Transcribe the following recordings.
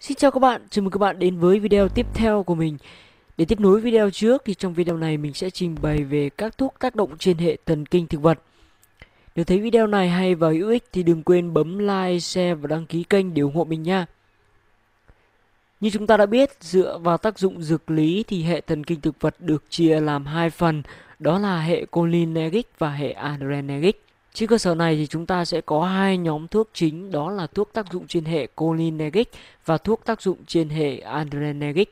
Xin chào các bạn, chào mừng các bạn đến với video tiếp theo của mình Để tiếp nối video trước thì trong video này mình sẽ trình bày về các thuốc tác động trên hệ thần kinh thực vật Nếu thấy video này hay và hữu ích thì đừng quên bấm like, share và đăng ký kênh để ủng hộ mình nha Như chúng ta đã biết, dựa vào tác dụng dược lý thì hệ thần kinh thực vật được chia làm hai phần Đó là hệ cholinergic và hệ adrenergic trên cơ sở này thì chúng ta sẽ có hai nhóm thuốc chính đó là thuốc tác dụng trên hệ cholinergic và thuốc tác dụng trên hệ adrenergic.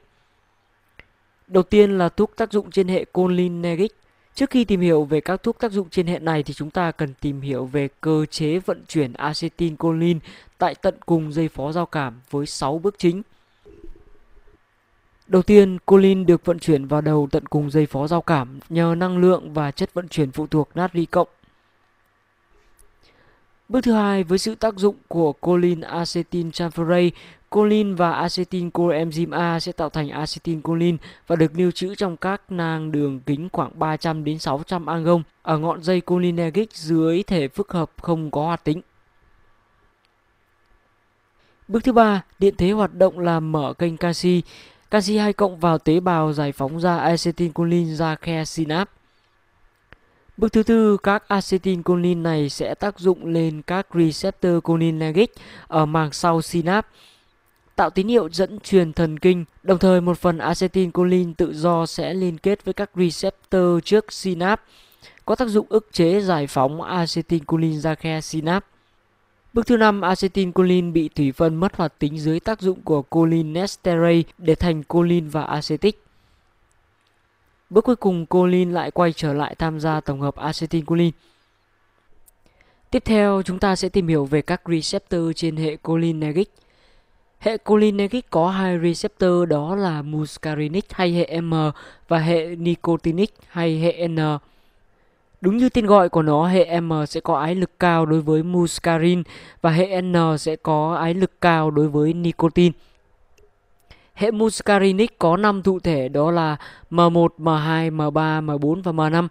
Đầu tiên là thuốc tác dụng trên hệ cholinergic. Trước khi tìm hiểu về các thuốc tác dụng trên hệ này thì chúng ta cần tìm hiểu về cơ chế vận chuyển acetincholine tại tận cùng dây phó giao cảm với 6 bước chính. Đầu tiên, choline được vận chuyển vào đầu tận cùng dây phó giao cảm nhờ năng lượng và chất vận chuyển phụ thuộc natri cộng. Bước thứ hai với sự tác dụng của colin acetin transferase, colin và acetin coenzyme A sẽ tạo thành acetin colin và được lưu trữ trong các nang đường kính khoảng 300 đến 600 angong ở ngọn dây cholinergic dưới thể phức hợp không có hoạt tính. Bước thứ ba, điện thế hoạt động là mở kênh canxi. Canxi 2 cộng vào tế bào giải phóng ra acetylcholine ra khe synap. Bước thứ tư, các acetylcholine này sẽ tác dụng lên các receptor cholinergic ở màng sau synapse tạo tín hiệu dẫn truyền thần kinh. Đồng thời, một phần acetylcholine tự do sẽ liên kết với các receptor trước synapse, có tác dụng ức chế giải phóng acetylcholine ra khe synapse. Bước thứ năm, acetylcholine bị thủy phân mất hoạt tính dưới tác dụng của cholinesterase để thành choline và acetic. Bước cuối cùng Colin lại quay trở lại tham gia tổng hợp acetylcholine. Tiếp theo chúng ta sẽ tìm hiểu về các receptor trên hệ cholinergic. Hệ cholinergic có hai receptor đó là muscarinic hay hệ M và hệ nicotinic hay hệ N. Đúng như tên gọi của nó, hệ M sẽ có ái lực cao đối với muscarin và hệ N sẽ có ái lực cao đối với nicotine. Hệ muscarinic có 5 thụ thể đó là M1, M2, M3, M4 và M5.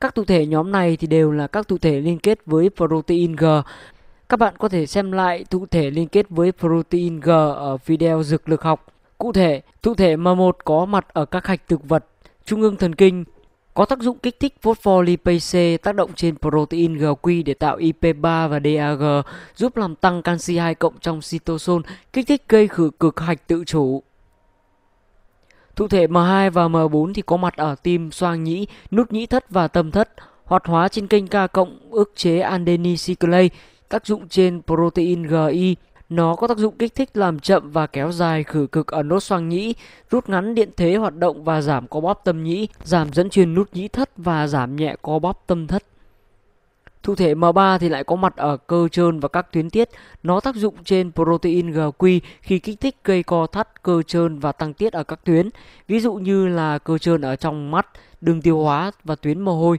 Các thụ thể nhóm này thì đều là các thụ thể liên kết với protein G. Các bạn có thể xem lại thụ thể liên kết với protein G ở video dược lực học. Cụ thể, thụ thể M1 có mặt ở các hạch thực vật, trung ương thần kinh, có tác dụng kích thích phospholipase tác động trên protein GQ để tạo IP3 và DAG, giúp làm tăng canxi 2 cộng trong cytosol, kích thích gây khử cực hạch tự chủ. Thụ thể M2 và M4 thì có mặt ở tim, xoang nhĩ, nút nhĩ thất và tâm thất, hoạt hóa trên kênh K cộng ức chế adenine cyclase, tác dụng trên protein GI, nó có tác dụng kích thích làm chậm và kéo dài khử cực ở nốt xoang nhĩ, rút ngắn điện thế hoạt động và giảm co bóp tâm nhĩ, giảm dẫn truyền nút nhĩ thất và giảm nhẹ co bóp tâm thất. Thụ thể M3 thì lại có mặt ở cơ trơn và các tuyến tiết. Nó tác dụng trên protein GQ khi kích thích gây co thắt cơ trơn và tăng tiết ở các tuyến, ví dụ như là cơ trơn ở trong mắt, đường tiêu hóa và tuyến mồ hôi.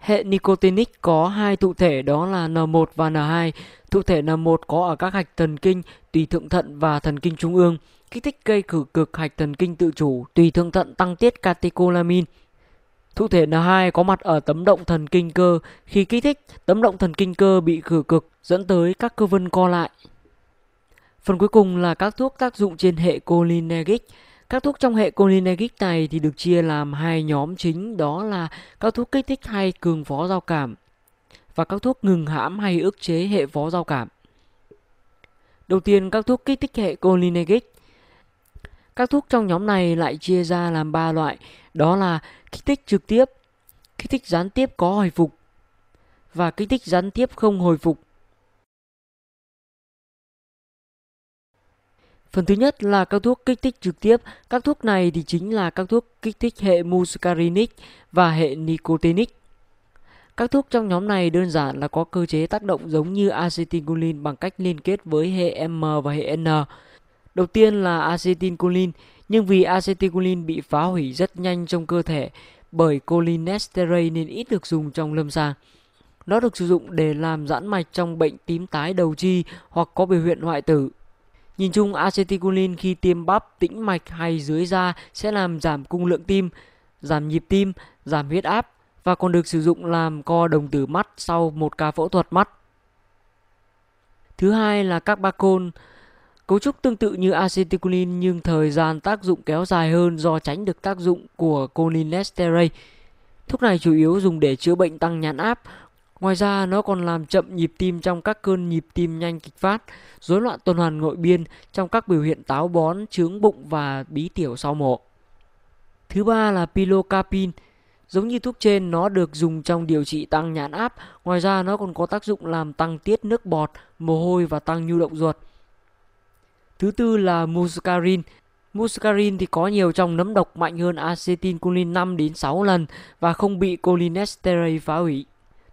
Hệ nicotinic có hai thụ thể đó là N1 và N2. Thụ thể N1 có ở các hạch thần kinh, tùy thượng thận và thần kinh trung ương, kích thích gây cử cực hạch thần kinh tự chủ, tùy thượng thận tăng tiết catecholamine. Thụ thể N2 có mặt ở tấm động thần kinh cơ, khi kích thích, tấm động thần kinh cơ bị cử cực dẫn tới các cơ vân co lại. Phần cuối cùng là các thuốc tác dụng trên hệ cholinergic. Các thuốc trong hệ cholinergic này thì được chia làm hai nhóm chính đó là các thuốc kích thích hay cường phó giao cảm và các thuốc ngừng hãm hay ức chế hệ phó giao cảm. Đầu tiên các thuốc kích thích hệ cholinergic. Các thuốc trong nhóm này lại chia ra làm ba loại, đó là kích thích trực tiếp, kích thích gián tiếp có hồi phục và kích thích gián tiếp không hồi phục. Phần thứ nhất là các thuốc kích thích trực tiếp. Các thuốc này thì chính là các thuốc kích thích hệ muscarinic và hệ nicotinic. Các thuốc trong nhóm này đơn giản là có cơ chế tác động giống như acetylcholine bằng cách liên kết với hệ M và hệ N. Đầu tiên là acetylcholine, nhưng vì acetylcholine bị phá hủy rất nhanh trong cơ thể bởi cholinesterase nên ít được dùng trong lâm sàng. Nó được sử dụng để làm giãn mạch trong bệnh tím tái đầu chi hoặc có biểu hiện hoại tử. Nhìn chung acetylcholine khi tiêm bắp tĩnh mạch hay dưới da sẽ làm giảm cung lượng tim, giảm nhịp tim, giảm huyết áp và còn được sử dụng làm co đồng tử mắt sau một ca phẫu thuật mắt. Thứ hai là các bacon. Cấu trúc tương tự như acetylcholine nhưng thời gian tác dụng kéo dài hơn do tránh được tác dụng của cholinesterase. Thuốc này chủ yếu dùng để chữa bệnh tăng nhãn áp, Ngoài ra nó còn làm chậm nhịp tim trong các cơn nhịp tim nhanh kịch phát, rối loạn tuần hoàn nội biên trong các biểu hiện táo bón, trướng bụng và bí tiểu sau mổ. Thứ ba là pilocarpin. Giống như thuốc trên, nó được dùng trong điều trị tăng nhãn áp. Ngoài ra, nó còn có tác dụng làm tăng tiết nước bọt, mồ hôi và tăng nhu động ruột. Thứ tư là muscarin. Muscarin thì có nhiều trong nấm độc mạnh hơn acetylcholine 5 đến 6 lần và không bị cholinesterase phá hủy.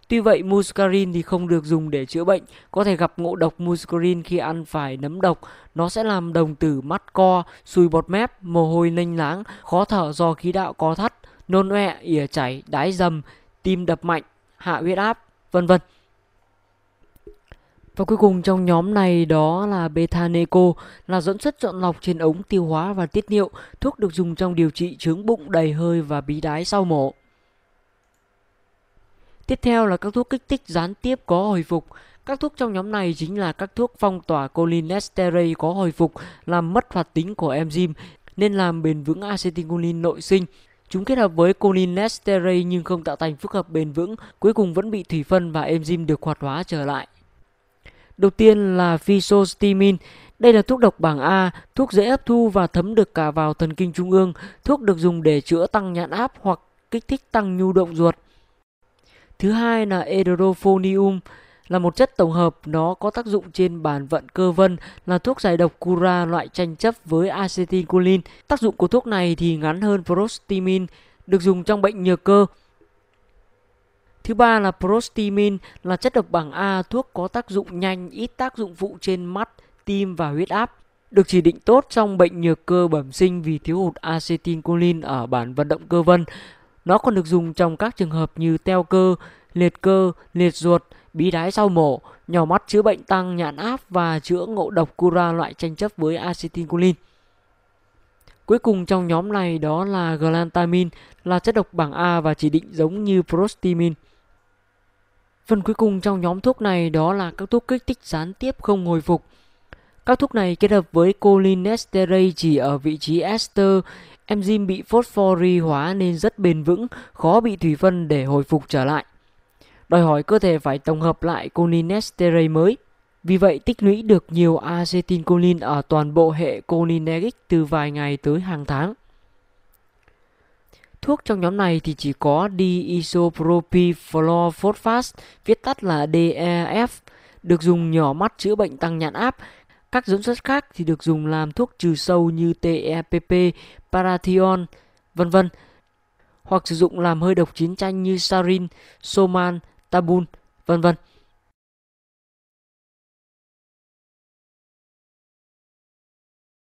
Tuy vậy, muscarin thì không được dùng để chữa bệnh, có thể gặp ngộ độc muscarin khi ăn phải nấm độc. Nó sẽ làm đồng tử mắt co, sùi bọt mép, mồ hôi lênh láng, khó thở do khí đạo co thắt, nôn ọe, ỉa chảy, đái dầm, tim đập mạnh, hạ huyết áp, vân vân. Và cuối cùng trong nhóm này đó là Betaneco là dẫn xuất chọn lọc trên ống tiêu hóa và tiết niệu, thuốc được dùng trong điều trị chứng bụng đầy hơi và bí đái sau mổ. Tiếp theo là các thuốc kích thích gián tiếp có hồi phục. Các thuốc trong nhóm này chính là các thuốc phong tỏa cholinesterase có hồi phục, làm mất hoạt tính của enzyme nên làm bền vững acetylcholine nội sinh. Chúng kết hợp với cholinesterase nhưng không tạo thành phức hợp bền vững, cuối cùng vẫn bị thủy phân và enzyme được hoạt hóa trở lại. Đầu tiên là physostigmine. Đây là thuốc độc bảng A, thuốc dễ hấp thu và thấm được cả vào thần kinh trung ương. Thuốc được dùng để chữa tăng nhãn áp hoặc kích thích tăng nhu động ruột. Thứ hai là Edrophonium là một chất tổng hợp nó có tác dụng trên bàn vận cơ vân là thuốc giải độc cura loại tranh chấp với acetylcholine. Tác dụng của thuốc này thì ngắn hơn prostimin được dùng trong bệnh nhược cơ. Thứ ba là prostimin là chất độc bảng A thuốc có tác dụng nhanh, ít tác dụng phụ trên mắt, tim và huyết áp. Được chỉ định tốt trong bệnh nhược cơ bẩm sinh vì thiếu hụt acetylcholine ở bản vận động cơ vân nó còn được dùng trong các trường hợp như teo cơ, liệt cơ, liệt ruột, bí đái sau mổ, nhỏ mắt chữa bệnh tăng nhãn áp và chữa ngộ độc cura loại tranh chấp với acetincolin. Cuối cùng trong nhóm này đó là galantamine là chất độc bảng A và chỉ định giống như prostimin. Phần cuối cùng trong nhóm thuốc này đó là các thuốc kích thích gián tiếp không hồi phục. Các thuốc này kết hợp với cholinesterase chỉ ở vị trí ester Enzyme bị phosphory hóa nên rất bền vững, khó bị thủy phân để hồi phục trở lại. Đòi hỏi cơ thể phải tổng hợp lại cholinesterase mới. Vì vậy, tích lũy được nhiều acetylcholine ở toàn bộ hệ cholinergic từ vài ngày tới hàng tháng. Thuốc trong nhóm này thì chỉ có diisopropylfluorophosphate, viết tắt là DEF, được dùng nhỏ mắt chữa bệnh tăng nhãn áp các dưỡng chất khác thì được dùng làm thuốc trừ sâu như TEPP, Parathion, vân vân hoặc sử dụng làm hơi độc chiến tranh như sarin, soman, tabun, vân vân.